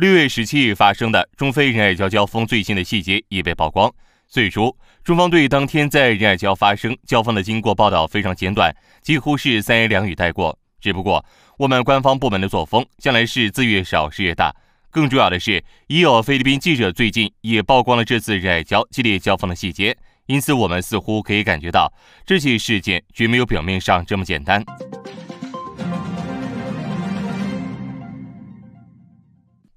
六月十七日发生的中非仁爱礁交锋最新的细节已被曝光。最初，中方对当天在仁爱礁发生交锋的经过报道非常简短，几乎是三言两语带过。只不过，我们官方部门的作风向来是字越少事越大。更重要的是，已有菲律宾记者最近也曝光了这次仁爱礁激烈交锋的细节。因此，我们似乎可以感觉到，这起事件绝没有表面上这么简单。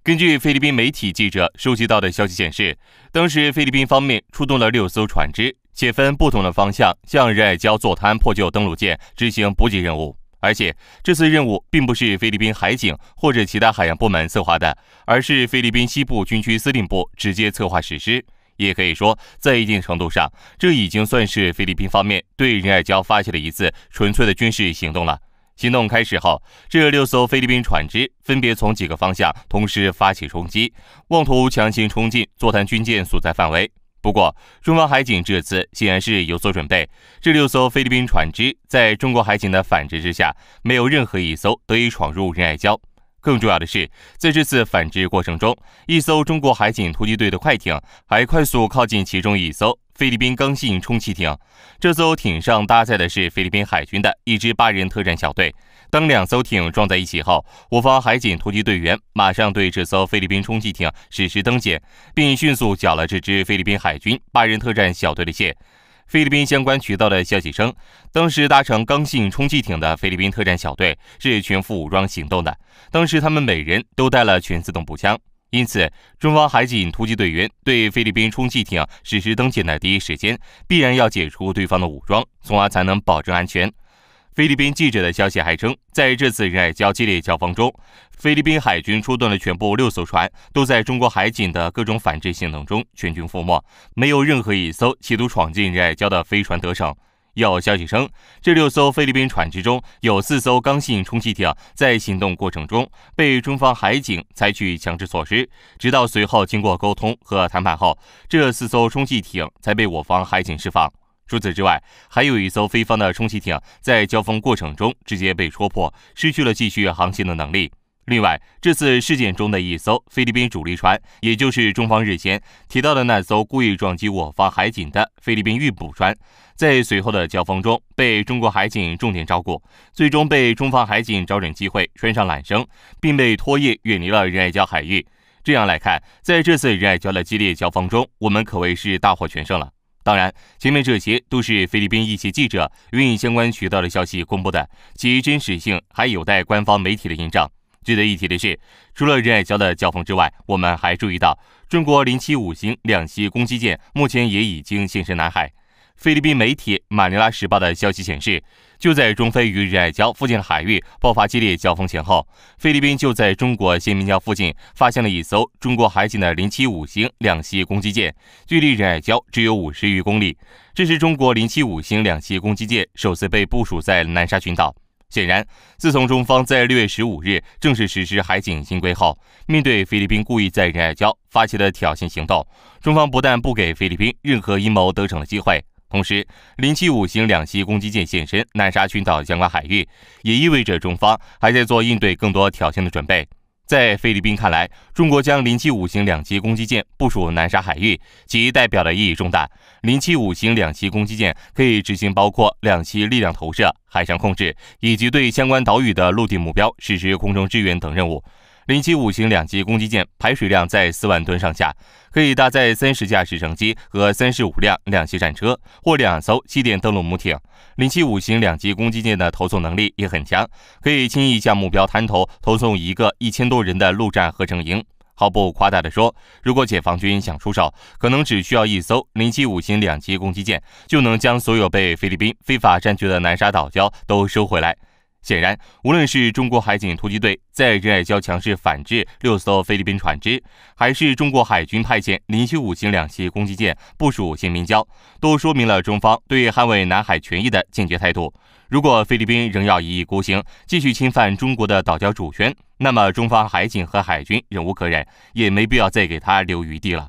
根据菲律宾媒体记者收集到的消息显示，当时菲律宾方面出动了六艘船只，且分不同的方向向仁爱礁坐滩破旧登陆舰执行补给任务。而且，这次任务并不是菲律宾海警或者其他海洋部门策划的，而是菲律宾西部军区司令部直接策划实施。也可以说，在一定程度上，这已经算是菲律宾方面对仁爱礁发起了一次纯粹的军事行动了。行动开始后，这六艘菲律宾船只分别从几个方向同时发起冲击，妄图强行冲进座谈军舰所在范围。不过，中方海警这次显然是有所准备，这六艘菲律宾船只在中国海警的反制之下，没有任何一艘得以闯入仁爱礁。更重要的是，在这次反制过程中，一艘中国海警突击队的快艇还快速靠近其中一艘。菲律宾刚性充气艇，这艘艇上搭载的是菲律宾海军的一支八人特战小队。当两艘艇撞在一起后，我方海警突击队员马上对这艘菲律宾充气艇实施登检，并迅速缴了这支菲律宾海军八人特战小队的械。菲律宾相关渠道的消息称，当时搭乘刚性充气艇的菲律宾特战小队是全副武装行动的，当时他们每人都带了全自动步枪。因此，中方海警突击队员对菲律宾冲气艇实施登舰的第一时间，必然要解除对方的武装，从而才能保证安全。菲律宾记者的消息还称，在这次仁爱礁激烈交锋中，菲律宾海军出动了全部六艘船都在中国海警的各种反制行动中全军覆没，没有任何一艘企图闯进仁爱礁的飞船得逞。有消息称，这六艘菲律宾船只中有四艘刚性充气艇在行动过程中被中方海警采取强制措施，直到随后经过沟通和谈判后，这四艘充气艇才被我方海警释放。除此之外，还有一艘菲方的充气艇在交锋过程中直接被戳破，失去了继续航行的能力。另外，这次事件中的一艘菲律宾主力船，也就是中方日前提到的那艘故意撞击我方海警的菲律宾遇捕船，在随后的交锋中被中国海警重点照顾，最终被中方海警找准机会拴上缆绳，并被拖曳远离了仁爱礁海域。这样来看，在这次仁爱礁的激烈交锋中，我们可谓是大获全胜了。当然，前面这些都是菲律宾一些记者运用相关渠道的消息公布的，其真实性还有待官方媒体的印证。值得一提的是，除了仁爱礁的交锋之外，我们还注意到，中国零七五型两栖攻击舰目前也已经现身南海。菲律宾媒体《马尼拉时报》的消息显示，就在中菲与仁爱礁附近的海域爆发激烈交锋前后，菲律宾就在中国新民礁附近发现了一艘中国海警的零七五型两栖攻击舰，距离仁爱礁只有五十余公里。这是中国零七五型两栖攻击舰首次被部署在南沙群岛。显然，自从中方在六月十五日正式实施海警新规后，面对菲律宾故意在仁爱礁发起的挑衅行动，中方不但不给菲律宾任何阴谋得逞的机会，同时零七五型两栖攻击舰现身南沙群岛相关海域，也意味着中方还在做应对更多挑衅的准备。在菲律宾看来，中国将零七五型两栖攻击舰部署南沙海域，其代表的意义重大。零七五型两栖攻击舰可以执行包括两栖力量投射、海上控制以及对相关岛屿的陆地目标实施空中支援等任务。零七五型两栖攻击舰排水量在四万吨上下，可以搭载三十架直升机和三十五辆两栖战车或两艘气点登陆母艇。零七五型两栖攻击舰的投送能力也很强，可以轻易向目标滩头投送一个一千多人的陆战合成营。毫不夸大的说，如果解放军想出手，可能只需要一艘零七五型两栖攻击舰就能将所有被菲律宾非法占据的南沙岛礁都收回来。显然，无论是中国海警突击队在仁爱礁强势反制六艘菲律宾船只，还是中国海军派遣零七五型两栖攻击舰部署新民礁，都说明了中方对捍卫南海权益的坚决态度。如果菲律宾仍要一意孤行，继续侵犯中国的岛礁主权，那么中方海警和海军忍无可忍，也没必要再给他留余地了。